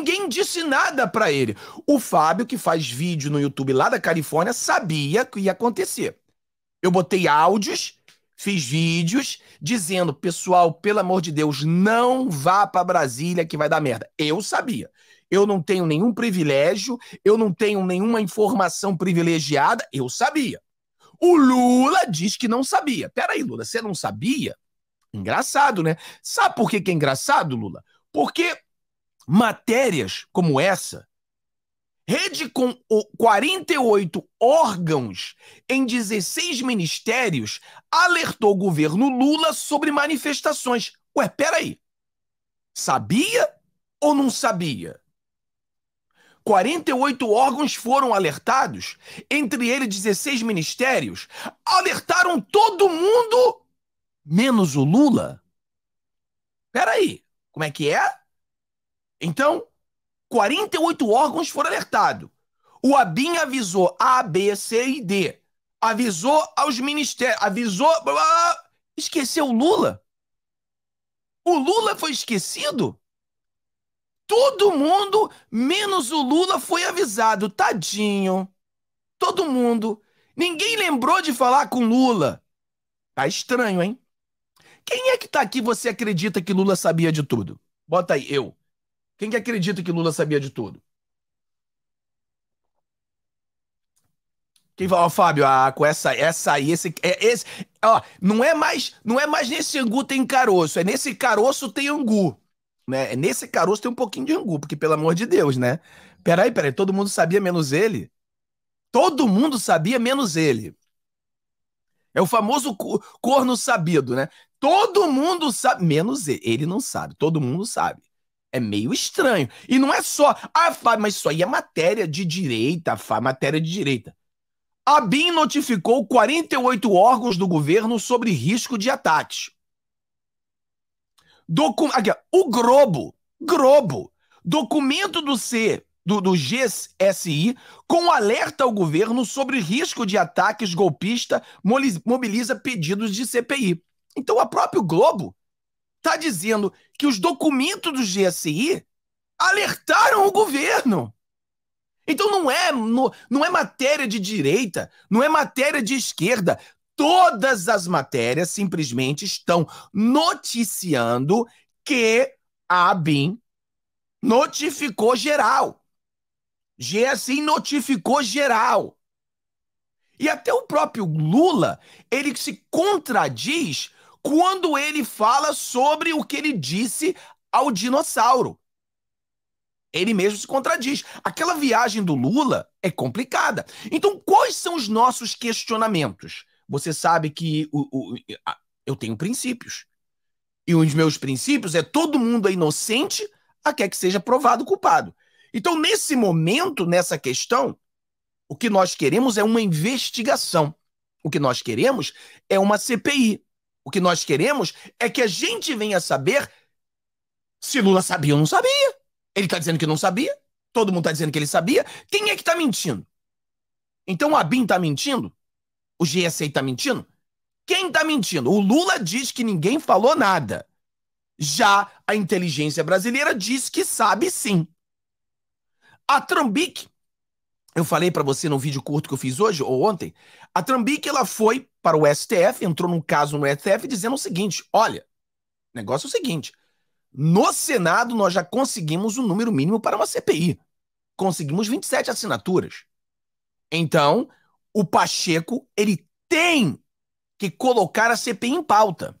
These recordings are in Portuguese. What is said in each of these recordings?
Ninguém disse nada para ele. O Fábio, que faz vídeo no YouTube lá da Califórnia, sabia que ia acontecer. Eu botei áudios, fiz vídeos dizendo, pessoal, pelo amor de Deus, não vá para Brasília que vai dar merda. Eu sabia. Eu não tenho nenhum privilégio, eu não tenho nenhuma informação privilegiada, eu sabia. O Lula diz que não sabia. Peraí, Lula, você não sabia? Engraçado, né? Sabe por que, que é engraçado, Lula? Porque matérias como essa, rede com 48 órgãos em 16 ministérios, alertou o governo Lula sobre manifestações. Ué, peraí. Sabia ou não sabia? 48 órgãos foram alertados, entre eles 16 ministérios. Alertaram todo mundo, menos o Lula? Peraí, como é que é? Então, 48 órgãos foram alertados. O ABIN avisou A, B, C e D. Avisou aos ministérios, avisou. Esqueceu o Lula? O Lula foi esquecido? Todo mundo, menos o Lula, foi avisado. Tadinho. Todo mundo. Ninguém lembrou de falar com Lula. Tá estranho, hein? Quem é que tá aqui você acredita que Lula sabia de tudo? Bota aí, eu. Quem que acredita que Lula sabia de tudo? Quem fala, ó, Fábio, ah, com essa, essa aí, esse, é, esse, ó, não é mais, não é mais nesse angu tem caroço, é nesse caroço tem angu, né? É nesse caroço tem um pouquinho de angu, porque pelo amor de Deus, né? Peraí, peraí, todo mundo sabia menos ele? Todo mundo sabia menos ele. É o famoso corno sabido, né? Todo mundo sabe, menos ele. Ele não sabe, todo mundo sabe. É meio estranho. E não é só. Ah, Fábio, mas isso aí é matéria de direita, Fábio, matéria de direita. A BIM notificou 48 órgãos do governo sobre risco de ataques. Docu aqui, o Globo, Globo, documento do C, do, do GSI, com alerta ao governo sobre risco de ataques golpista, mobiliza pedidos de CPI. Então, a próprio Globo está dizendo que os documentos do GSI alertaram o governo. Então não é, não é matéria de direita, não é matéria de esquerda. Todas as matérias simplesmente estão noticiando que a ABIN notificou geral. GSI notificou geral. E até o próprio Lula, ele se contradiz quando ele fala sobre o que ele disse ao dinossauro. Ele mesmo se contradiz. Aquela viagem do Lula é complicada. Então, quais são os nossos questionamentos? Você sabe que o, o, eu tenho princípios. E um dos meus princípios é todo mundo é inocente até que seja provado culpado. Então, nesse momento, nessa questão, o que nós queremos é uma investigação. O que nós queremos é uma CPI. O que nós queremos é que a gente venha saber se Lula sabia ou não sabia. Ele está dizendo que não sabia. Todo mundo está dizendo que ele sabia. Quem é que está mentindo? Então o Abin está mentindo? O GSI está mentindo? Quem está mentindo? O Lula diz que ninguém falou nada. Já a inteligência brasileira diz que sabe sim. A Trambique eu falei para você no vídeo curto que eu fiz hoje ou ontem, a Trambique ela foi para o STF, entrou num caso no STF dizendo o seguinte: olha, o negócio é o seguinte, no Senado nós já conseguimos o um número mínimo para uma CPI, conseguimos 27 assinaturas. Então, o Pacheco ele tem que colocar a CPI em pauta,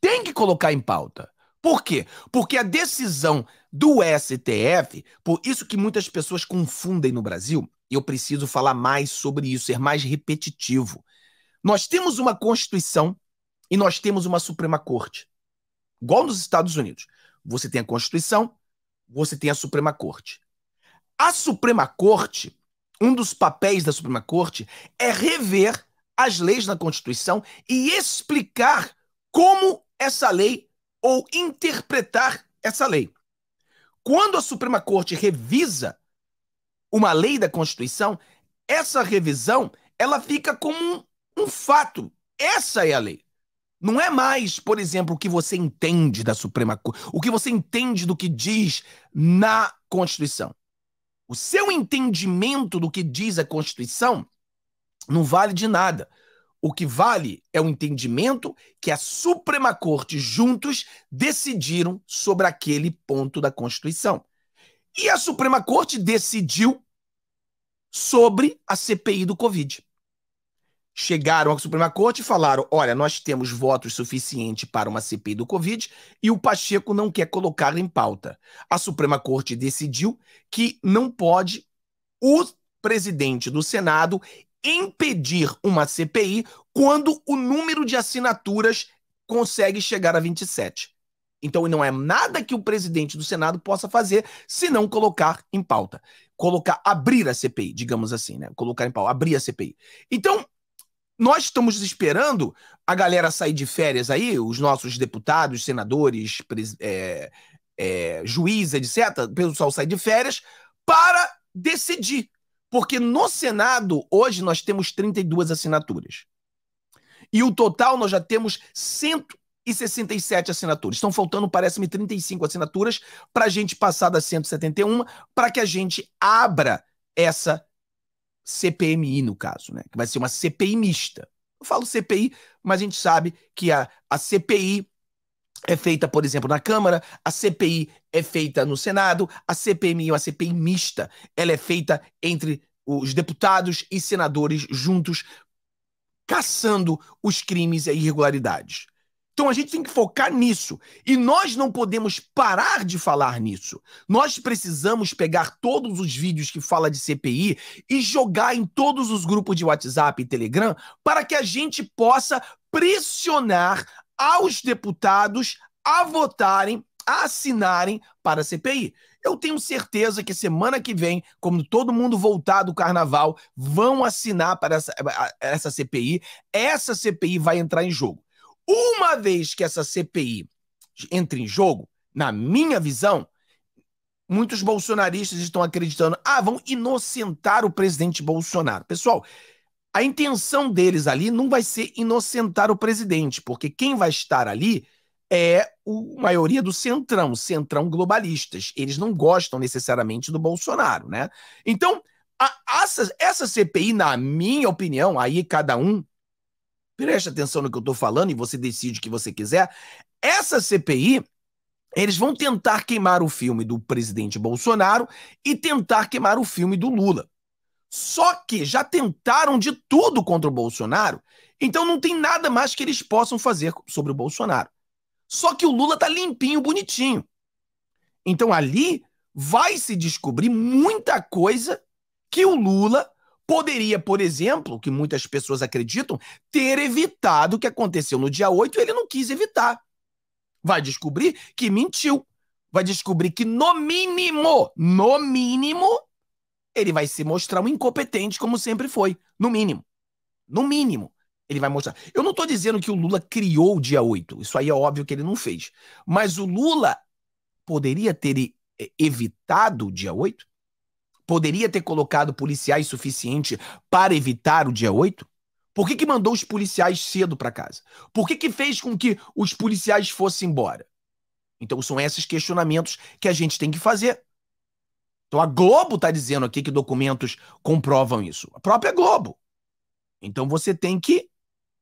tem que colocar em pauta. Por quê? Porque a decisão do STF, por isso que muitas pessoas confundem no Brasil, eu preciso falar mais sobre isso, ser mais repetitivo. Nós temos uma Constituição e nós temos uma Suprema Corte. Igual nos Estados Unidos. Você tem a Constituição, você tem a Suprema Corte. A Suprema Corte, um dos papéis da Suprema Corte é rever as leis na Constituição e explicar como essa lei ou interpretar essa lei. Quando a Suprema Corte revisa uma lei da Constituição, essa revisão ela fica como um, um fato. Essa é a lei. Não é mais, por exemplo, o que você entende da Suprema Corte, o que você entende do que diz na Constituição. O seu entendimento do que diz a Constituição não vale de nada. O que vale é o entendimento que a Suprema Corte juntos decidiram sobre aquele ponto da Constituição. E a Suprema Corte decidiu sobre a CPI do Covid. Chegaram à Suprema Corte e falaram: olha, nós temos votos suficientes para uma CPI do Covid e o Pacheco não quer colocá-la em pauta. A Suprema Corte decidiu que não pode o presidente do Senado impedir uma CPI quando o número de assinaturas consegue chegar a 27. Então não é nada que o presidente do Senado possa fazer se não colocar em pauta. Colocar, abrir a CPI, digamos assim, né? Colocar em pauta, abrir a CPI. Então, nós estamos esperando a galera sair de férias aí, os nossos deputados, senadores, é, é, juízes, etc., o pessoal sair de férias, para decidir. Porque no Senado, hoje, nós temos 32 assinaturas. E o total nós já temos cento, 167 assinaturas. Estão faltando, parece-me, 35 assinaturas para a gente passar das 171, para que a gente abra essa CPMI, no caso, né? Que vai ser uma CPI mista. Eu falo CPI, mas a gente sabe que a, a CPI é feita, por exemplo, na Câmara, a CPI é feita no Senado, a CPMI ou uma CPI mista, ela é feita entre os deputados e senadores juntos, caçando os crimes e irregularidades. Então a gente tem que focar nisso. E nós não podemos parar de falar nisso. Nós precisamos pegar todos os vídeos que fala de CPI e jogar em todos os grupos de WhatsApp e Telegram para que a gente possa pressionar aos deputados a votarem, a assinarem para a CPI. Eu tenho certeza que semana que vem, como todo mundo voltar do carnaval, vão assinar para essa, essa CPI. Essa CPI vai entrar em jogo. Uma vez que essa CPI entre em jogo, na minha visão, muitos bolsonaristas estão acreditando, ah, vão inocentar o presidente Bolsonaro. Pessoal, a intenção deles ali não vai ser inocentar o presidente, porque quem vai estar ali é a maioria do centrão, centrão globalistas. Eles não gostam necessariamente do Bolsonaro, né? Então, a, essa, essa CPI, na minha opinião, aí cada um preste atenção no que eu estou falando e você decide o que você quiser. Essa CPI, eles vão tentar queimar o filme do presidente Bolsonaro e tentar queimar o filme do Lula. Só que já tentaram de tudo contra o Bolsonaro, então não tem nada mais que eles possam fazer sobre o Bolsonaro. Só que o Lula tá limpinho, bonitinho. Então ali vai se descobrir muita coisa que o Lula poderia, por exemplo, que muitas pessoas acreditam, ter evitado o que aconteceu no dia 8 e ele não quis evitar. Vai descobrir que mentiu. Vai descobrir que, no mínimo, no mínimo, ele vai se mostrar um incompetente, como sempre foi. No mínimo. No mínimo. Ele vai mostrar. Eu não estou dizendo que o Lula criou o dia 8. Isso aí é óbvio que ele não fez. Mas o Lula poderia ter eh, evitado o dia 8? poderia ter colocado policiais suficiente para evitar o dia 8? Por que, que mandou os policiais cedo para casa? Por que, que fez com que os policiais fossem embora? Então são esses questionamentos que a gente tem que fazer. Então a Globo está dizendo aqui que documentos comprovam isso. A própria Globo. Então você tem que,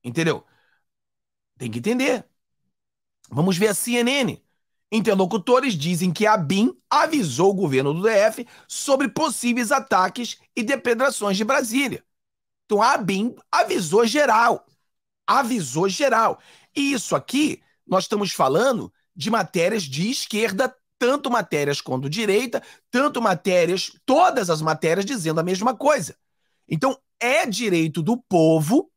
entendeu? Tem que entender. Vamos ver a CNN. Interlocutores dizem que a BIM avisou o governo do DF sobre possíveis ataques e depredações de Brasília. Então a BIM avisou geral. Avisou geral. E isso aqui, nós estamos falando de matérias de esquerda, tanto matérias quanto direita, tanto matérias, todas as matérias dizendo a mesma coisa. Então é direito do povo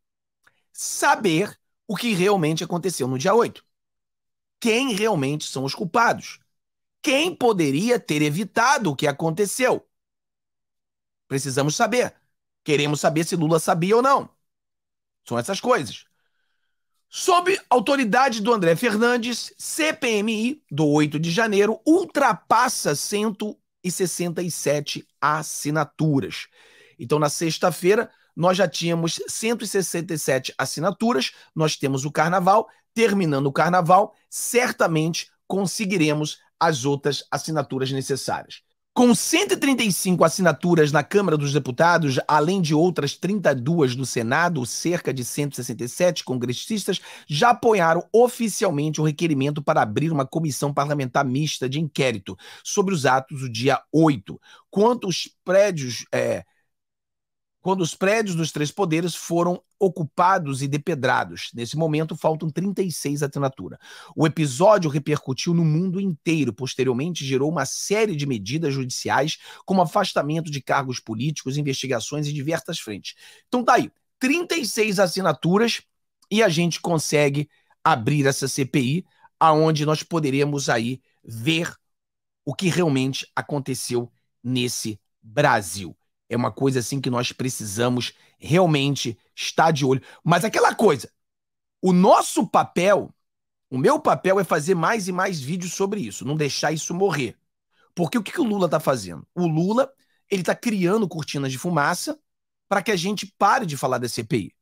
saber o que realmente aconteceu no dia 8 quem realmente são os culpados. Quem poderia ter evitado o que aconteceu? Precisamos saber. Queremos saber se Lula sabia ou não. São essas coisas. Sob autoridade do André Fernandes, CPMI do 8 de janeiro ultrapassa 167 assinaturas. Então, na sexta-feira, nós já tínhamos 167 assinaturas, nós temos o carnaval, terminando o carnaval, certamente conseguiremos as outras assinaturas necessárias. Com 135 assinaturas na Câmara dos Deputados, além de outras 32 do Senado, cerca de 167 congressistas já apoiaram oficialmente o requerimento para abrir uma comissão parlamentar mista de inquérito sobre os atos do dia 8. Quanto prédios é, quando os prédios dos três poderes foram ocupados e depedrados. Nesse momento, faltam 36 assinaturas. O episódio repercutiu no mundo inteiro. Posteriormente, gerou uma série de medidas judiciais, como afastamento de cargos políticos, investigações em diversas frentes. Então tá aí, 36 assinaturas e a gente consegue abrir essa CPI, aonde nós poderemos aí ver o que realmente aconteceu nesse Brasil. É uma coisa assim que nós precisamos realmente estar de olho. Mas aquela coisa, o nosso papel, o meu papel é fazer mais e mais vídeos sobre isso, não deixar isso morrer. Porque o que, que o Lula está fazendo? O Lula ele está criando cortinas de fumaça para que a gente pare de falar da CPI.